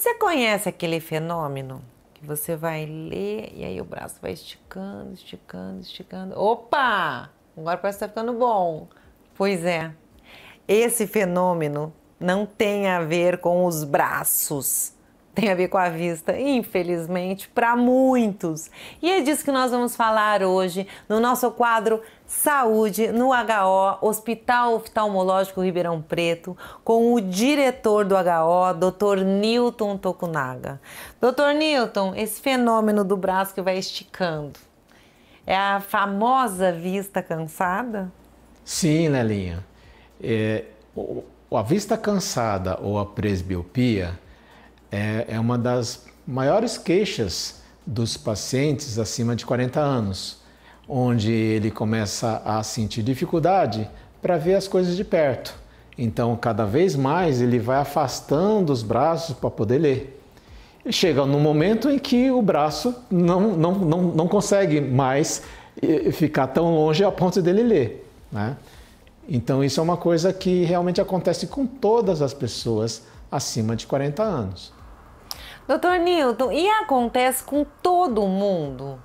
Você conhece aquele fenômeno que você vai ler e aí o braço vai esticando, esticando, esticando. Opa! Agora parece que tá ficando bom. Pois é. Esse fenômeno não tem a ver com os braços tem a ver com a vista, infelizmente, para muitos. E é disso que nós vamos falar hoje no nosso quadro Saúde no HO, Hospital Oftalmológico Ribeirão Preto, com o diretor do HO, Dr. Newton Tokunaga. Dr. Newton, esse fenômeno do braço que vai esticando, é a famosa vista cansada? Sim, Nelinha. É, a vista cansada ou a presbiopia é, é uma das maiores queixas dos pacientes acima de 40 anos, onde ele começa a sentir dificuldade para ver as coisas de perto. Então, cada vez mais ele vai afastando os braços para poder ler. E chega no momento em que o braço não, não, não, não consegue mais eh, ficar tão longe a ponto dele ler. Né? Então, isso é uma coisa que realmente acontece com todas as pessoas acima de 40 anos. Doutor Newton, e acontece com todo mundo?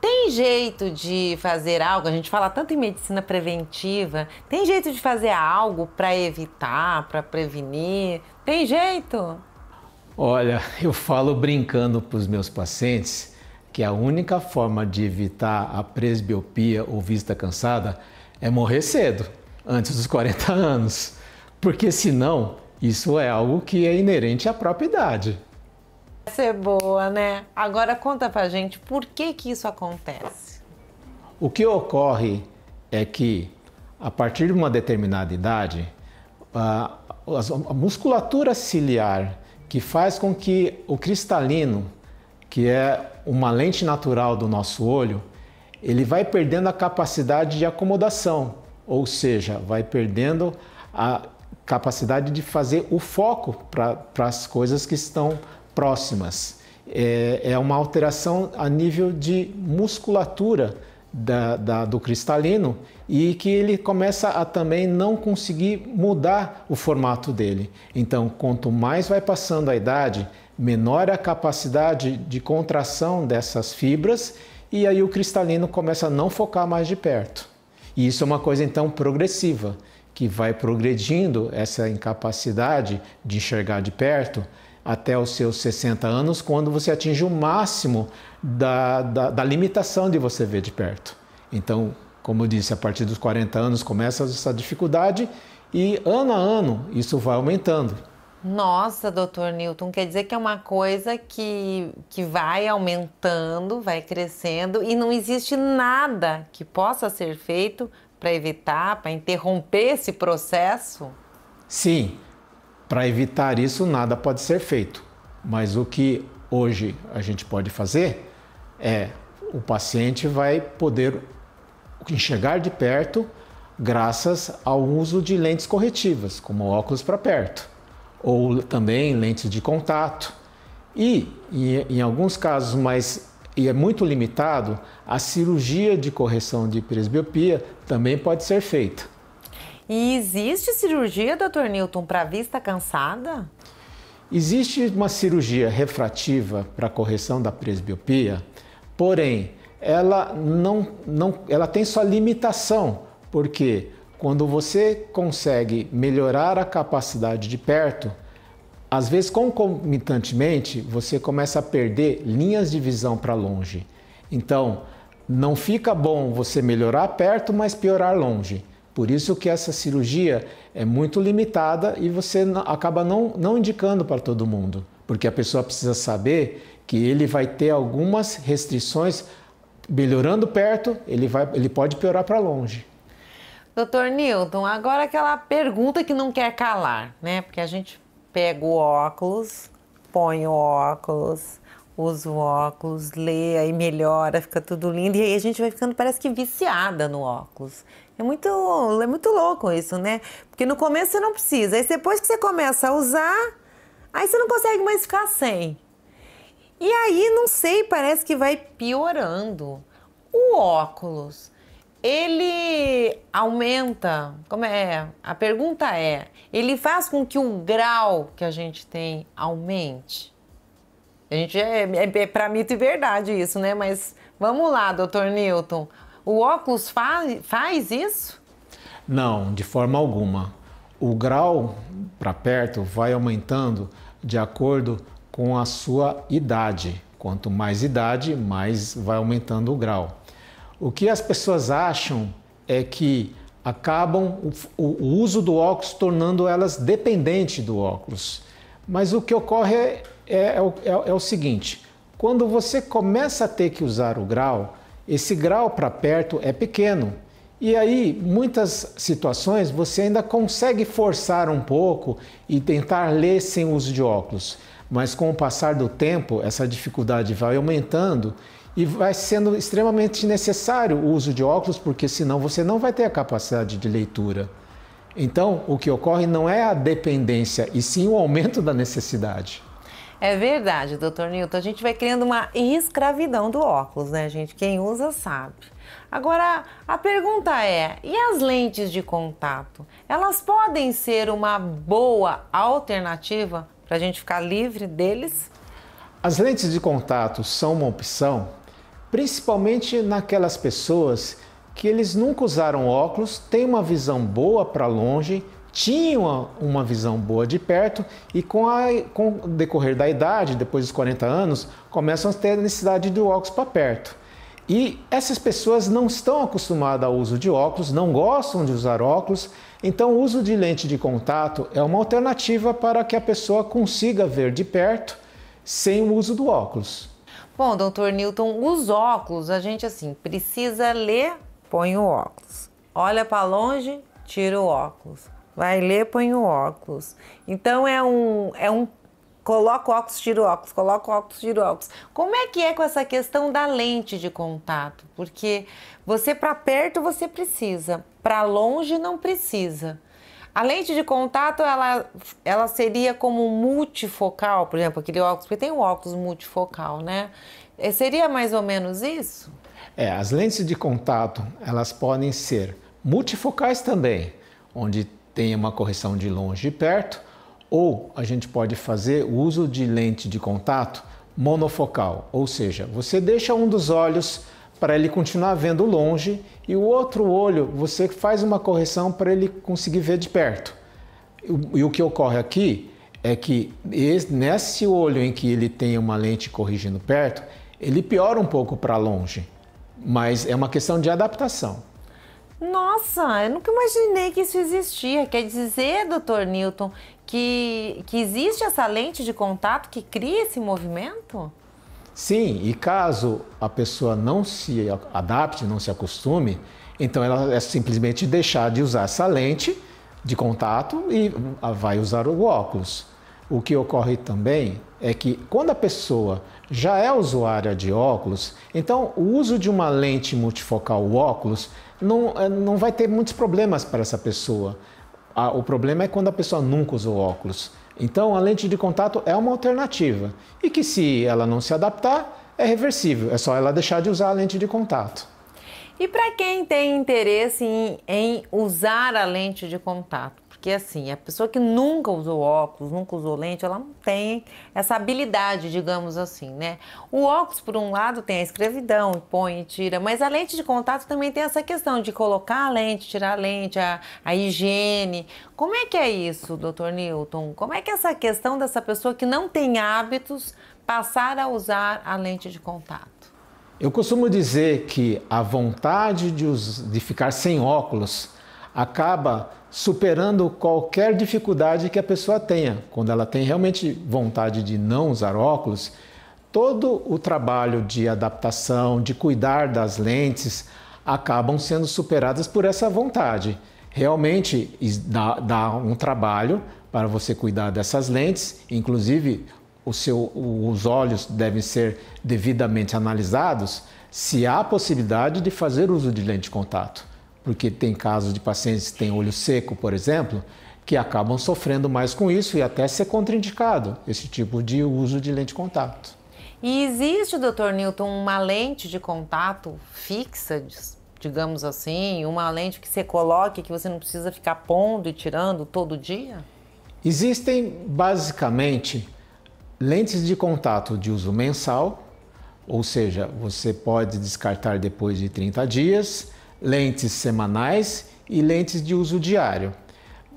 Tem jeito de fazer algo? A gente fala tanto em medicina preventiva. Tem jeito de fazer algo para evitar, para prevenir? Tem jeito? Olha, eu falo brincando para os meus pacientes que a única forma de evitar a presbiopia ou vista cansada é morrer cedo, antes dos 40 anos. Porque senão, isso é algo que é inerente à própria idade ser boa, né? Agora conta pra gente por que que isso acontece. O que ocorre é que a partir de uma determinada idade, a, a musculatura ciliar que faz com que o cristalino, que é uma lente natural do nosso olho, ele vai perdendo a capacidade de acomodação, ou seja, vai perdendo a capacidade de fazer o foco para as coisas que estão próximas. É, é, uma alteração a nível de musculatura da, da, do cristalino e que ele começa a também não conseguir mudar o formato dele. Então, quanto mais vai passando a idade, menor a capacidade de contração dessas fibras e aí o cristalino começa a não focar mais de perto. E isso é uma coisa então progressiva, que vai progredindo essa incapacidade de enxergar de perto até os seus 60 anos, quando você atinge o máximo da, da, da limitação de você ver de perto. Então, como eu disse, a partir dos 40 anos começa essa dificuldade e ano a ano isso vai aumentando. Nossa, doutor Newton, quer dizer que é uma coisa que, que vai aumentando, vai crescendo e não existe nada que possa ser feito para evitar, para interromper esse processo? Sim, para evitar isso, nada pode ser feito. Mas o que hoje a gente pode fazer é o paciente vai poder enxergar de perto graças ao uso de lentes corretivas, como óculos para perto, ou também lentes de contato. E, em, em alguns casos, mas e é muito limitado, a cirurgia de correção de presbiopia também pode ser feita. E existe cirurgia, doutor Newton, para vista cansada? Existe uma cirurgia refrativa para correção da presbiopia, porém, ela, não, não, ela tem sua limitação, porque quando você consegue melhorar a capacidade de perto, às vezes concomitantemente você começa a perder linhas de visão para longe. Então, não fica bom você melhorar perto, mas piorar longe. Por isso que essa cirurgia é muito limitada e você acaba não, não indicando para todo mundo, porque a pessoa precisa saber que ele vai ter algumas restrições. Melhorando perto, ele, vai, ele pode piorar para longe. Doutor Newton, agora aquela pergunta que não quer calar, né? Porque a gente pega o óculos, põe o óculos, usa o óculos, lê, aí melhora, fica tudo lindo. E aí a gente vai ficando, parece que viciada no óculos. É muito, é muito louco isso, né? Porque no começo você não precisa. Aí depois que você começa a usar, aí você não consegue mais ficar sem. E aí, não sei, parece que vai piorando. O óculos, ele aumenta. Como é? A pergunta é: ele faz com que o grau que a gente tem aumente? A gente é, é, é para mito e verdade isso, né? Mas vamos lá, doutor Newton. O óculos faz, faz isso? Não, de forma alguma. O grau para perto vai aumentando de acordo com a sua idade. Quanto mais idade, mais vai aumentando o grau. O que as pessoas acham é que acabam o, o uso do óculos tornando elas dependentes do óculos. Mas o que ocorre é é, é, é, é o seguinte: quando você começa a ter que usar o grau, esse grau para perto é pequeno. E aí, muitas situações, você ainda consegue forçar um pouco e tentar ler sem uso de óculos. Mas com o passar do tempo, essa dificuldade vai aumentando e vai sendo extremamente necessário o uso de óculos, porque senão você não vai ter a capacidade de leitura. Então, o que ocorre não é a dependência, e sim o aumento da necessidade. É verdade, doutor Nilton. A gente vai criando uma escravidão do óculos, né, gente? Quem usa sabe. Agora, a pergunta é: e as lentes de contato? Elas podem ser uma boa alternativa para a gente ficar livre deles? As lentes de contato são uma opção, principalmente naquelas pessoas que eles nunca usaram óculos, têm uma visão boa para longe tinham uma visão boa de perto e com, a, com o decorrer da idade, depois dos 40 anos, começam a ter a necessidade de óculos para perto. E essas pessoas não estão acostumadas ao uso de óculos, não gostam de usar óculos, então o uso de lente de contato é uma alternativa para que a pessoa consiga ver de perto sem o uso do óculos. Bom, doutor Newton, os óculos, a gente assim, precisa ler, põe o óculos. Olha para longe, tira o óculos. Vai ler, põe o óculos. Então é um, é um coloca óculos, tira óculos, coloca óculos, tira óculos. Como é que é com essa questão da lente de contato? Porque você para perto você precisa, para longe não precisa. A lente de contato ela, ela seria como multifocal, por exemplo, aquele óculos, porque tem um óculos multifocal, né? É, seria mais ou menos isso? É, as lentes de contato elas podem ser multifocais também, onde tenha uma correção de longe e perto, ou a gente pode fazer o uso de lente de contato monofocal, ou seja, você deixa um dos olhos para ele continuar vendo longe e o outro olho você faz uma correção para ele conseguir ver de perto. E o que ocorre aqui é que nesse olho em que ele tem uma lente corrigindo perto, ele piora um pouco para longe, mas é uma questão de adaptação. Nossa, eu nunca imaginei que isso existia. Quer dizer, doutor Newton, que, que existe essa lente de contato que cria esse movimento? Sim, e caso a pessoa não se adapte, não se acostume, então ela é simplesmente deixar de usar essa lente de contato e vai usar o óculos. O que ocorre também é que quando a pessoa já é usuária de óculos, então o uso de uma lente multifocal óculos não, é, não vai ter muitos problemas para essa pessoa. O problema é quando a pessoa nunca usou óculos. Então a lente de contato é uma alternativa e que se ela não se adaptar, é reversível, é só ela deixar de usar a lente de contato. E para quem tem interesse em, em usar a lente de contato, porque assim, a pessoa que nunca usou óculos, nunca usou lente, ela não tem essa habilidade, digamos assim, né? O óculos, por um lado, tem a escravidão, põe e tira, mas a lente de contato também tem essa questão de colocar a lente, tirar a lente, a, a higiene. Como é que é isso, doutor Newton? Como é que é essa questão dessa pessoa que não tem hábitos passar a usar a lente de contato? Eu costumo dizer que a vontade de, de ficar sem óculos acaba superando qualquer dificuldade que a pessoa tenha. Quando ela tem realmente vontade de não usar óculos, todo o trabalho de adaptação, de cuidar das lentes, acabam sendo superadas por essa vontade. Realmente dá, dá um trabalho para você cuidar dessas lentes, inclusive seu, os olhos devem ser devidamente analisados se há possibilidade de fazer uso de lente de contato porque tem casos de pacientes que têm olho seco, por exemplo, que acabam sofrendo mais com isso e até ser contraindicado esse tipo de uso de lente de contato. E existe, doutor Newton, uma lente de contato fixa, digamos assim, uma lente que você coloque que você não precisa ficar pondo e tirando todo dia? Existem basicamente lentes de contato de uso mensal, ou seja, você pode descartar depois de 30 dias lentes semanais e lentes de uso diário.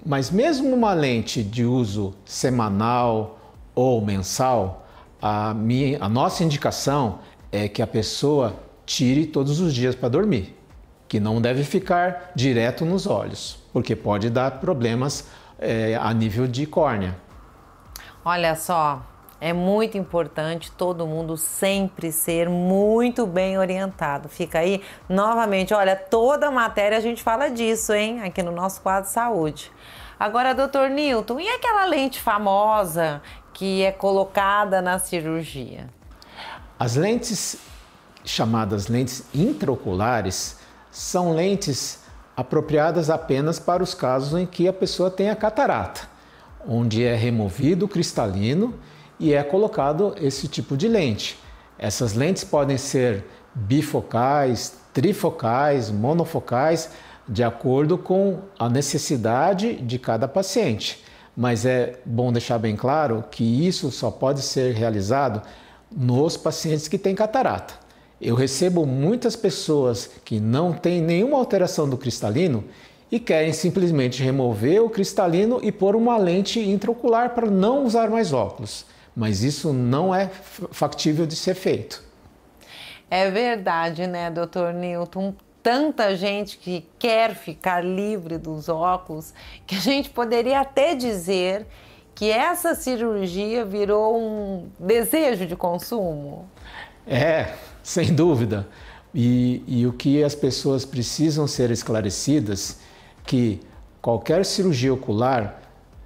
Mas mesmo uma lente de uso semanal ou mensal, a, minha, a nossa indicação é que a pessoa tire todos os dias para dormir, que não deve ficar direto nos olhos, porque pode dar problemas é, a nível de córnea. Olha só, é muito importante todo mundo sempre ser muito bem orientado. Fica aí novamente, olha, toda matéria a gente fala disso, hein? Aqui no nosso quadro Saúde. Agora, doutor Newton, e aquela lente famosa que é colocada na cirurgia? As lentes chamadas lentes intraoculares são lentes apropriadas apenas para os casos em que a pessoa tem a catarata, onde é removido o cristalino e é colocado esse tipo de lente. Essas lentes podem ser bifocais, trifocais, monofocais, de acordo com a necessidade de cada paciente. Mas é bom deixar bem claro que isso só pode ser realizado nos pacientes que têm catarata. Eu recebo muitas pessoas que não têm nenhuma alteração do cristalino e querem simplesmente remover o cristalino e pôr uma lente intraocular para não usar mais óculos. Mas isso não é factível de ser feito. É verdade, né, doutor Newton? Tanta gente que quer ficar livre dos óculos que a gente poderia até dizer que essa cirurgia virou um desejo de consumo. É, sem dúvida. E, e o que as pessoas precisam ser esclarecidas que qualquer cirurgia ocular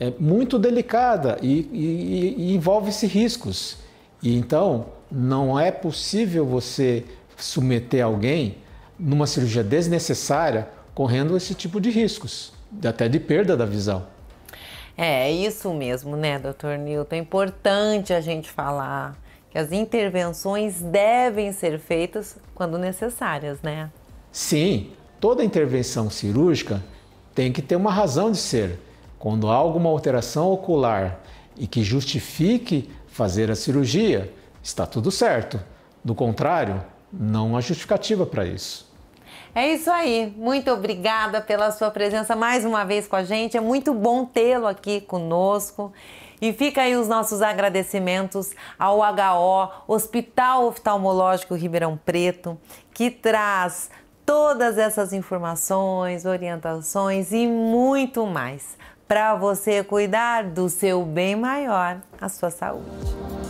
é muito delicada e, e, e envolve-se riscos. E então não é possível você submeter alguém numa cirurgia desnecessária correndo esse tipo de riscos, até de perda da visão. É, é isso mesmo, né, doutor Nilton? É importante a gente falar que as intervenções devem ser feitas quando necessárias, né? Sim, toda intervenção cirúrgica tem que ter uma razão de ser. Quando há alguma alteração ocular e que justifique fazer a cirurgia, está tudo certo. Do contrário, não há justificativa para isso. É isso aí. Muito obrigada pela sua presença mais uma vez com a gente. É muito bom tê-lo aqui conosco. E fica aí os nossos agradecimentos ao HO, Hospital Oftalmológico Ribeirão Preto, que traz todas essas informações, orientações e muito mais para você cuidar do seu bem maior, a sua saúde.